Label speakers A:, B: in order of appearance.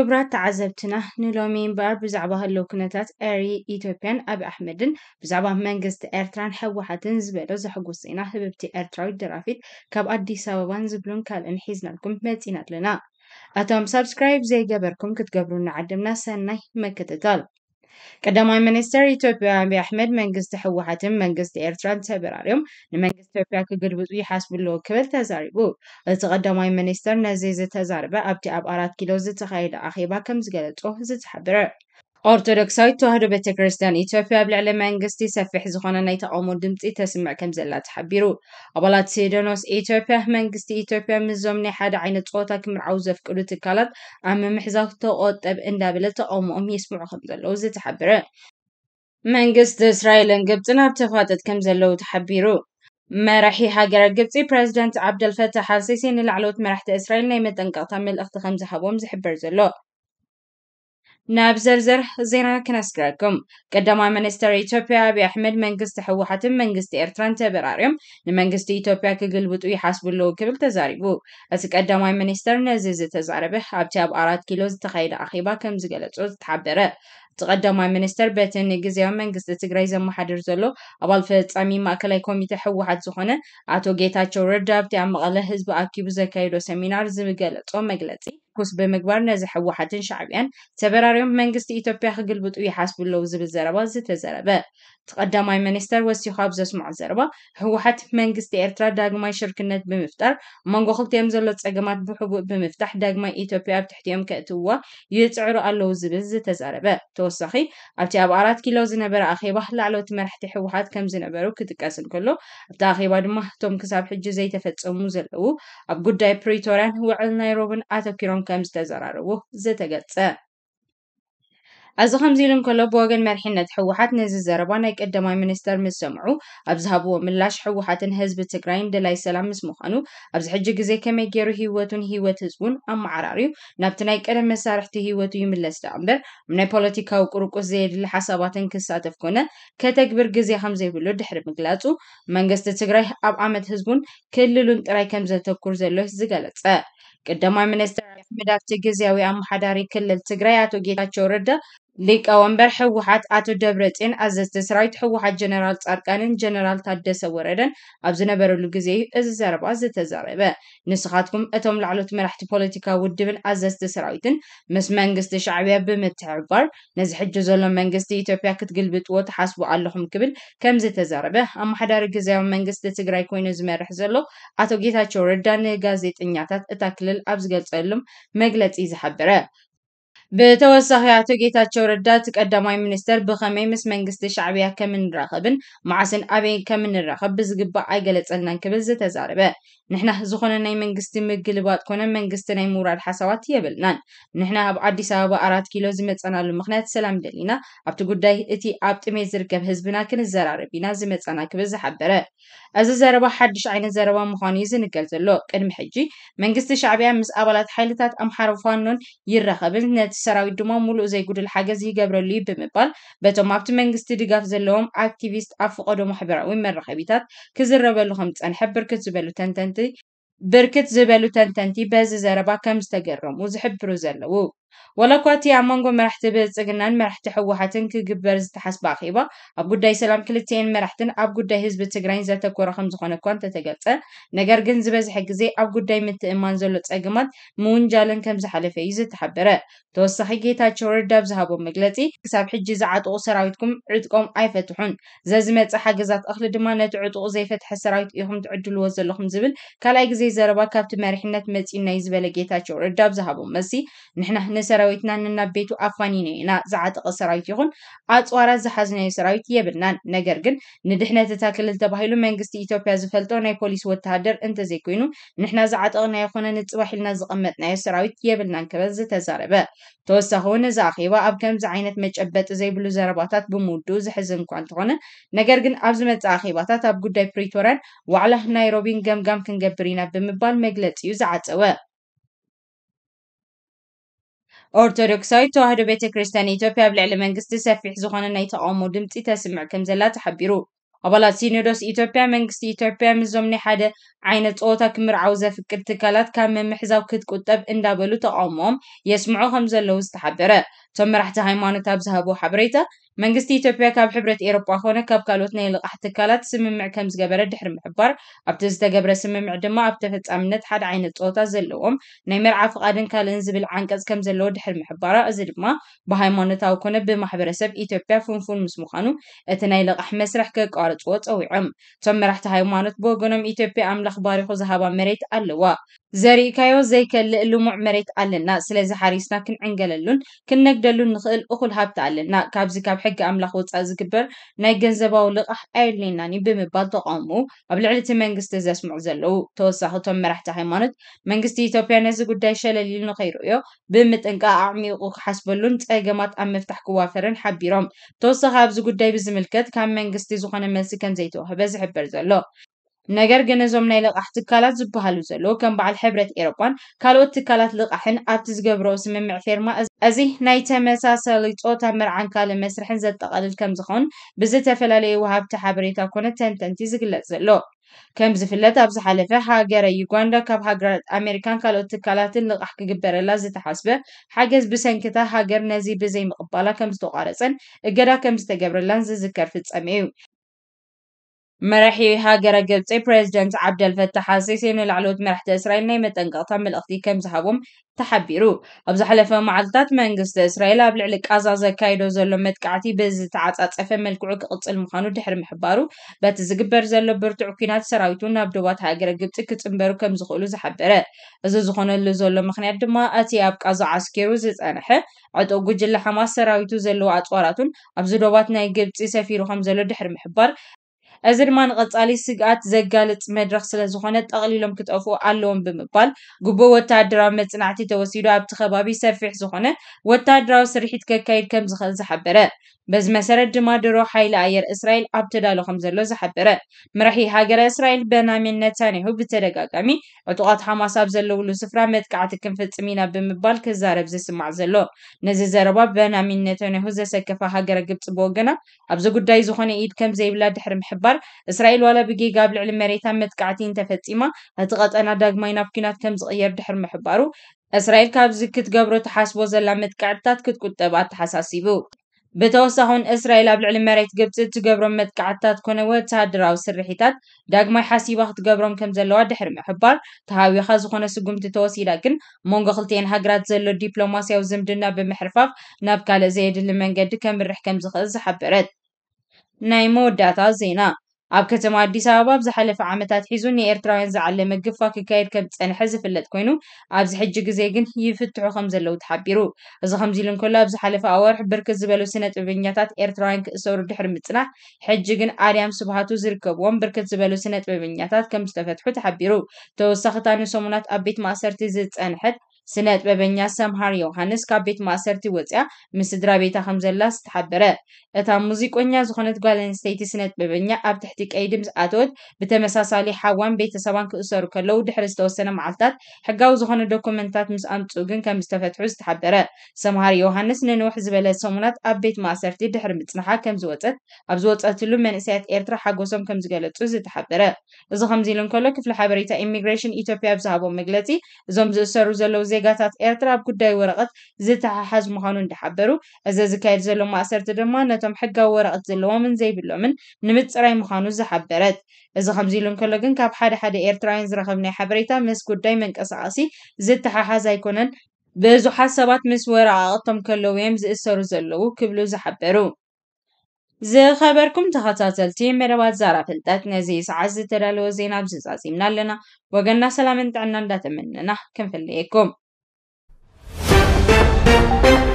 A: ክብራት ተዓዘብትና ንሎሚ እምበኣር ብዛዕባ ህለው ኩነታት ኤሪ ኢትዮጵያን ኣብ ኣሕመድን ብዛዕባ መንግስቲ ኤርትራን ሕወሓትን ዝበሎ ዘሐጉስ ኢና ህብብቲ ኤርትራዊ ደራፊት ካብ ኣዲስ ኣበባን ዝብሉን ካልእን ሒዝናልኩም መፂና ኣለና ኣቶም ሳብስክራይብ ዘይገበርኩም ክትገብሩ ንዓድምና ሰናይ መከተታል ቀዳማይ ሚኒስተር ኢትዮጵያ አብይ ኣሕመድ መንግስቲ ሕወሓትን መንግስቲ ኤርትራን ተበራርዮም ንመንግስቲ ኢትዮጵያ ክግልብፁ ይሓስቡ ክብል ተዛሪቡ እቲ ቀዳማይ ሚኒስተር ነዚ ዝተዛርበ ኣብቲ ኣብ ኣራት ኪሎ ዝተካየደ ኣኼባ ከም ዝገለጾ ዝተሓብር أرتدوكسايت تهدو بتكرستان إتوفيا بلعلى مانجستي سفح زخانا نيتا أمور دمتي تسمع كم زلا تحبيرو أبالات سيدونوس إتوفيا مانجستي إتوفيا مزومني حدا عين تغوتا كم رعوزة في كلو تكالات أما محزاك تغوت أب إن دابلتا أمو أم يسمع خم زلو زي تحبيرو مانجست إسرائيل انقبتنا بتفاتت كم زلو تحبيرو مرحي هاجر قبتي بريزدنت عبد الفتاح السيسي نلعلوت مرحت إسرائيل نيمة تنقطع من الأخت خمزة حبوم زحبر زلو ናብ ዝርዝር ዜና ክነስግረኩም ቀዳማይ ሚኒስተር ኢትዮጵያ ኣብዪ ኣሕመድ መንግስቲ ሕወሓትን መንግስቲ ኤርትራን ተበራርዮም ንመንግስቲ ኢትዮጵያ ክግልብጡ ይሓስቡ ኣለዉ ክብል ተዛሪቡ እቲ ቀዳማይ ሚኒስተር ነዚ ዝተዛረበ ኣብቲ ኣብ ኣራት ኪሎ ዝተኸይደ ኣኼባ ከም ዝገለጹ ዝተሓበረ እቲ ቀዳማይ ሚኒስተር በቲ ንግዜያዊ መንግስቲ ትግራይ ዘመሓድር ዘሎ ኣባል ፈፃሚ ማእከላይ ኮሚቴ ሕወሓት ዝኾነ ኣቶ ጌታቸው ረዳ ኣብቲ ኣብ መቐለ ህዝቢ ኣኪቡ ዘካይዶ ሰሚናር ዝገለጾ መግለጺ ምርኩስ ብምግባር ነዚ ሕወሓትን ሻዕብያን ተበራርዮም መንግስቲ ኢትዮጵያ ክግልብጡ ይሓስቡ ኣለዉ ዝብል ዘረባ ዝተዘረበ እቲ ቀዳማይ ሚኒስተር ወሲኹ ኣብ ዘስምዖ ዘረባ ህወሓት መንግስቲ ኤርትራ ዳግማይ ሽርክነት ብምፍጣር መንጎ ክልቲኦም ዘሎ ፀገማት ብሕቡእ ብምፍታሕ ዳግማይ ኢትዮጵያ ኣብ ትሕቲኦም ከእትውዋ ይፅዕሩ ኣለዉ ዝብል ዝተዛረበ ተወሳኺ ኣብቲ ኣብ ኣራት ኪሎ ዝነበረ ኣኼባ ላዕለዎት መራሕቲ ህወሓት ከም ዝነበሩ ክጥቀስ እንከሎ ኣብቲ ኣኼባ ድማ እቶም ክሳብ ሕጂ ዘይተፈፀሙ ዘለዉ ኣብ ጉዳይ ፕሪቶርያን ውዕል ናይሮብን ኣተኪሮም ከም ዝተዘራረቡ ዝተገፅእ እዚ ከምዚ ኢሉ እንከሎ ብወገን መርሒነት ሕወሓት ነዚ ዘረባ ናይ ቀዳማይ ሚኒስተር ምስ ሰምዑ ኣብ ዝሃብዎ ምላሽ ሕወሓትን ህዝቢ ትግራይን ድላይ ሰላም ምስ ምዃኑ ኣብዚ ሕጂ ግዜ ከመይ ገይሩ ሂወቱን ሂወት ህዝቡን ኣመዓራርዩ ናብቲ ናይ ቀደም መሳርሕቲ ሂወቱ ይምለስ ዳ እምበር ኣብ ናይ ፖለቲካዊ ቁርቁስ ዘየድሊ ሓሳባትን ክሳተፍ ኮነ ከተግብር ግዜ ከም ዘይብሉ ድሕሪ ምግላፁ መንግስቲ ትግራይ ኣብ ዓመት ህዝቡን ክልሉን ጥራይ ከም ዘተኩር ዘሎ ዝገለፀ ቀዳማይ ሚኒስተር ምክትል ምክትል ጊዜያዊ አማሓዳሪ ክልል ትግራይ አቶ ጌታቸው ረዳ ሊቀወንበር ሕወሓት ኣቶ ደብረፅን ኣዘዝተ ሰራዊት ሕወሓት ጀነራል ፃድቃንን ጀነራል ታደሰ ወረደን ኣብ ዝነበረሉ ግዜ እዩ እዚ ዘረባ ዝተዘረበ ንስኻትኩም እቶም ላዕሎት መራሕቲ ፖለቲካ ውድብን ኣዘዝተ ሰራዊትን ምስ መንግስቲ ሻዕብያ ብምትሕባር ነዚ ሕጂ ዘሎ መንግስቲ ኢትዮጵያ ክትግልብጥዎ ተሓስቡ ኣለኹም ክብል ከም ዝተዛረበ ኣመሓዳሪ ግዜያዊ መንግስቲ ትግራይ ኮይኑ ዝመርሕ ዘሎ ኣቶ ጌታቸው ረዳ ንጋዜጠኛታት እታ ክልል ኣብ ዝገልፀሎም መግለፂ ዝሓበረ بتوسخياتو جيتاتشو ردات قدماي منستر بخمي مس منغست شعبيا كمن راخبن معسن ابي كمن راخب بزغبا ايغلصلنا كبل زتزاربه نحنا زخنا ناي منغست مغلبات كنا منجست ناي مورال حسابات يبلنا نحنا بعدي اديس ابا كيلو زمت أنا المخنات سلام دلينا ابت ጉዳይ እቲ ኣብ ጥሜት ዝርከብ ህዝብና ክንዘራርብ ኢና ዝመፀና ክብል ዝሓበረ እዚ ዘረባ ሓድሽ ዓይነት ዘረባ ምዃኑ እዩ ዝንገል ዘሎ ቅድሚ ሕጂ منجست ሻዕብያ مس أبلات ሓይልታት أم حرفانن ይራኸብን نت سرایت دوما ملو زیگود الحجزی جبرلی به مبال به تمامت منگستی دگف زلهم اکتیویست افقاد و محبر اوی من رخبیتات که زربلو خمت انحبر که زبلو تن تنتی برکت زبلو تن تنتی بعض زربا کم استجرم و زحبر زلو ولكو اتي امانغو مرح تبيت اغنان مرح تحوو حتن كبير زتحس باقيبا ابو داي سلام كلتين مرحتن ابو داي هزب تغرين زتا كورا خمز خونا كوان تتغلطة نگر جنز بزي حقزي ابو داي مت امان زولو تغمات مون جالن كمز حلفي في تحبرة تو صحي جي تا چورد داب زهابو مغلطي كساب حجي زعاد او سراويتكم عدكم اي فتحون زازمي تا حقزات اخل دما نتو عدو زي فتح سراويت ايهم تعدو الوزن لخم زبل كالا اي زي زربا كابت مرحنات متين نايز بلا جي تا چورد داب زهابو مسي نحنا ንሰራዊትናን ንናቤቱ ኣፋኒ ነው ኢና ዝዓጠቐ ሰራዊት ይኹን ኣፅዋራት ዝሓዝናዮ ሰራዊት የብልናን ነገር ግን ንድሕነት እታ ክልል ተባሂሉ መንግስቲ ኢትዮጵያ ዝፈልጦ ናይ ፖሊስ ወተሃደር እንተዘይኮይኑ ንሕና ዝዓጠቕና ይኾነ ንፅባሕ ኢልና ዝቐመጥናዮ ሰራዊት የብልናን ክበል ዝተዛረበ ተወሳኺ እውን እዚ ኣኼባ ኣብ ከምዚ ዓይነት መጨበጢ ዘይብሉ ዘረባታት ብምውድኡ ዝሕዝን እኳ እንተኾነ ነገር ግን ኣብ ዝመፅእ ኣኼባታት ኣብ ጉዳይ ፕሪቶርያን ዋዕላ ናይሮቢን ገምጋም ክንገብር ኢና ብምባል መግለፂ እዩ ዝዓፀወ أرثوذكسية تهرب بيت كريستيانية توبي قبل علم منجست سفيح زخان نيت أمر دمت تسمع كم زلا تحبرو أبلات سينيروس إيتوبيا منجست إيتوبيا من زمن حدا عينة أوتا كمر عوزة في كرتكالات كان من محزا وكد كتب إن دابلو تأمم يسمعو خمزة لو استحبره እቶም መራሕቲ ሃይማኖት ኣብ ዝሃቦ ሓበሬታ መንግስቲ ኢትዮጵያ ካብ ሕብረት ኤሮጳ ኮነ ካብ ካልኦት ናይ ልቓሕቲ ትካላት ስምምዕ ከም ዝገበረ ድሕሪ ምሕባር ኣብቲ ዝተገብረ ስምምዕ ድማ ኣብ ተፈፃምነት ሓደ ዓይነት ፆታ ዘለዎም ናይ መርዓ ፍቓድን ካልእን ዝብል ዓንቀፅ ከም ዘለዎ ድሕሪ ምሕባራ እዚ ድማ ብሃይማኖታዊ ኮነ ብማሕበረሰብ ኢትዮጵያ ፍንፉን ምስ ምዃኑ እቲ ናይ ልቓሕ መስርሕ ከቋርፅዎ ፀዊዖም እቶም መራሕቲ ሃይማኖት ብወገኖም ኢትዮጵያ ኣምላኽ ባሪኹ ዝሃባ መሬት ኣለዋ ዘርእካዮ ዘይከልእ ልሙዕ መሬት ኣለና ስለዚ ሓሪስና ክንዕንገለሉን ክነ ክነግደሉ ንኽእል እኹል ሃብቲ ኣለና ካብዚ ካብ ሕጊ ኣምላኽ ወፃእ ዝግበር ናይ ገንዘባዊ ልቓሕ ኣየድልየናን ብምባል ተቃውሙ ኣብ ልዕሊ እቲ መንግስቲ ዘስምዑ ዘለዉ ተወሳኺ እቶም መራሕቲ ሃይማኖት መንግስቲ ኢትዮጵያ ነዚ ጉዳይ ሸለሊሉ ንኸይርእዮ ብምጥንቃ ኣዕሚቑ ክሓስበሉን ፀገማት ኣብ ምፍታሕ ክዋፈርን ሓቢሮም ተወሳኺ ኣብዚ ጉዳይ ብዝምልከት ካብ መንግስቲ ዝኾነ መልሲ ከም ዘይተዋህበ ዝሕበር ዘሎ ነገር ግን እዞም ናይ ልቓሕ ትካላት ዝበሃሉ ዘለዉ ከም በዓል ሕብረት ኤሮጳን ካልኦት ትካላት ልቓሕን ኣብቲ ዝገብሮ ስምምዕ ፌርማ እዚ ናይ ተመሳሰሊ ፆታ መርዓን ካልእ መስርሕን ዘጠቓልል ከም ዝኸውን ብዝተፈላለዩ ወሃብቲ ሓበሬታ ኮነ ተንተንቲ ዝግለጽ ዘሎ ከም ዝፍለጥ ኣብ ዝሓለፈ ሃገረ ዩጋንዳ ካብ ሃገራት ኣሜሪካን ካልኦት ትካላትን ልቓሕ ክግበረላ ዝተሓስበ ሓገዝ ብሰንኪታ ሃገር ነዚ ብዘይምቕባላ ከም ዝተቋረፀን እገዳ ከም ዝተገብረላን ዝዝከር ፍጻሜ እዩ መራሒ ሃገረ ግብፂ ፕሬዚደንት ዓብደልፈታሕ ኣልሲሲ ንላዕለዎት መራሕቲ እስራኤል ናይ መጠንቀቕታ መልእኽቲ ከም ዝሃቦም ተሓቢሩ ኣብ ዝሓለፈ መዓልትታት መንግስቲ እስራኤል ኣብ ልዕሊ ቃዛ ዘካይዶ ዘሎ መጥቃዕቲ ብዝተዓፃፀፈ መልክዑ ክቕፅል ምዃኑ ድሕሪ ምሕባሩ በቲ ዝግበር ዘሎ ብርቱዕ ኩናት ሰራዊቱ ናብ ደባት ሃገረ ግብፂ ክፅምበሩ ከም ዝኽእሉ ዝሓበረ እዚ ዝኾነሉ ዘሎ ምክንያት ድማ እቲ ኣብ ቃዛ ዓስኪሩ ዝፀንሐ ዕጡቅ ጉጅለ ሓማስ ሰራዊቱ ዘለዎ ኣፅዋራቱን ኣብዚ ዶባት ናይ ግብፂ ሰፊሩ ከም ዘሎ ድሕሪ ምሕባር እዚ ድማ ንቐጻሊ ስግኣት ዘጋልፅ መድረኽ ስለ ዝኾነ ጠቕሊሎም ክጠፍኡ ኣለዎም ብምባል ጉቦ ወታደራዊ መፅናዕቲ ተወሲዱ ኣብቲ ከባቢ ሰፊሕ ዝኾነ ወታደራዊ ስርሒት ከካይድ ከም ዝኽእል ዝሓበረ በዚ መሰረት ድማ ድሮ ሓይሊ ኣየር እስራኤል ኣብ ተዳሎ ከም ዘሎ ዝሓበረ መራሒ ሃገረ እስራኤል በናሚን ነታንያሁ ብተደጋጋሚ ዕጡቃት ሓማስ ኣብ ዘለውሉ ስፍራ መጥቃዕቲ ክንፍፅም ኢና ብምባል ክዛረብ ዝስማዕ ዘሎ ነዚ ዘረባ በናሚን ነታንያሁ ዘሰከፈ ሃገረ ግብፂ ብወገና ኣብዚ ጉዳይ ዝኾነ ኢድ ከም ዘይብላ ድሕሪ ምሕባር እስራኤል ዋላ ብጌጋ ኣብ ልዕሊ መሬታ መጥቃዕቲ እንተፈፂማ እቲ ቀጠና ዳግማይ ናብ ኩናት ከም ዝቕየር ድሕሪ ምሕባሩ እስራኤል ካብዚ ክትገብሮ ተሓስቦ ዘላ መጥቃዕትታት ክትቁጠብ ኣተሓሳሲቡ በተወሳኺ እውን እስራኤል ኣብ ልዕሊ መሬት ግብፂ እትገብሮም መጥቃዕትታት ኮነ ወተሃደራዊ ስርሒታት ዳግማይ ሓሲባ ክትገብሮም ከም ዘለዋ ድሕሪ ምሕባር ተሃቢኻ ዝኾነ ስጉምቲ ተወሲዳ ግን መንጎ ክልተን ሃገራት ዘሎ ዲፕሎማስያዊ ዝምድና ብምሕርፋፍ ናብ ካልእ ዘየድሊ መንገዲ ከምርሕ ከም ዝኽእል ዝሓበረት ናይ መወዳእታ ዜና أب كتما أدي سواباب زحالة في عامتات حيزو ني إيرتراين زعلمة قفا كاير كبت أنا حزف اللات كوينو أب زحيج جزيقن يفتحو خمزة لو تحبيرو أزا خمزيلن كلا أب زحالة في أورح بركز بلو سنة وبنياتات إيرتراين كسور دحر متنا حجيقن أريام سبحاتو زركب وان بركز بلو سنة وبنياتات كمستفتحو تحبيرو تو سخطاني سومنات أبيت ما سرتي زيت أنا حد ስነ ጥበበኛ ሰምሃር ዮሃንስ ካብ ቤት ማእሰርቲ ወፅያ ምስ ስድራ ቤታ ከም ዘላ ዝተሓበረ እታ ሙዚቆኛ ዝኾነት ጓል ኣንስተይቲ ስነ ጥበበኛ ኣብ ትሕቲ ቀይዲ ምስ ኣተወት ብተመሳሳሊ ሓዋን ቤተሰባን ክእሰሩ ከለዉ ድሕሪ ዝተወሰነ መዓልትታት ሕጋዊ ዝኾነ ዶኩመንታት ምስ ኣምፁ ግን ከም ዝተፈትሑ ዝተሓበረ ሰምሃር ዮሃንስ ንንውሕ ዝበለ ሰሙናት ኣብ ቤት ማእሰርቲ ድሕሪ ምፅናሓ ከም ዝወፀት ኣብ ዝወፀትሉ መንእሰያት ኤርትራ ሓጎሶም ከም ዝገለፁ ዝተሓበረ እዚ ከምዚ ኢሉ እንከሎ ክፍሊ ሓበሬታ ኢሚግሬሽን ኢትዮጵያ ብዝሃቦም መግለፂ እዞም ዝእሰሩ ዘለው زيغاتات ايرتراب كداي ورقت زيتا حاز مخانو اندحبرو ازا زكايد زلو ما اسرت دما نتم حقا ورقت زلو من زي بلو من نمت سراي مخانو زحبرت ازا خمزي لون كلوغن كاب حاد حاد ايرتراينز رخبني حبريتا مس كداي من كساسي زيتا حاز ايكونن بزو حاسبات مس ورقاتهم كلو ويمز اسرو زلو كبلو زحبرو زي خبركم تخطاتلتي مروات زارة فلتات نزيس عزي ترالو زينب زيزازي منالنا وقلنا سلام انتعنا لا تمننا كم فليكم Thank you.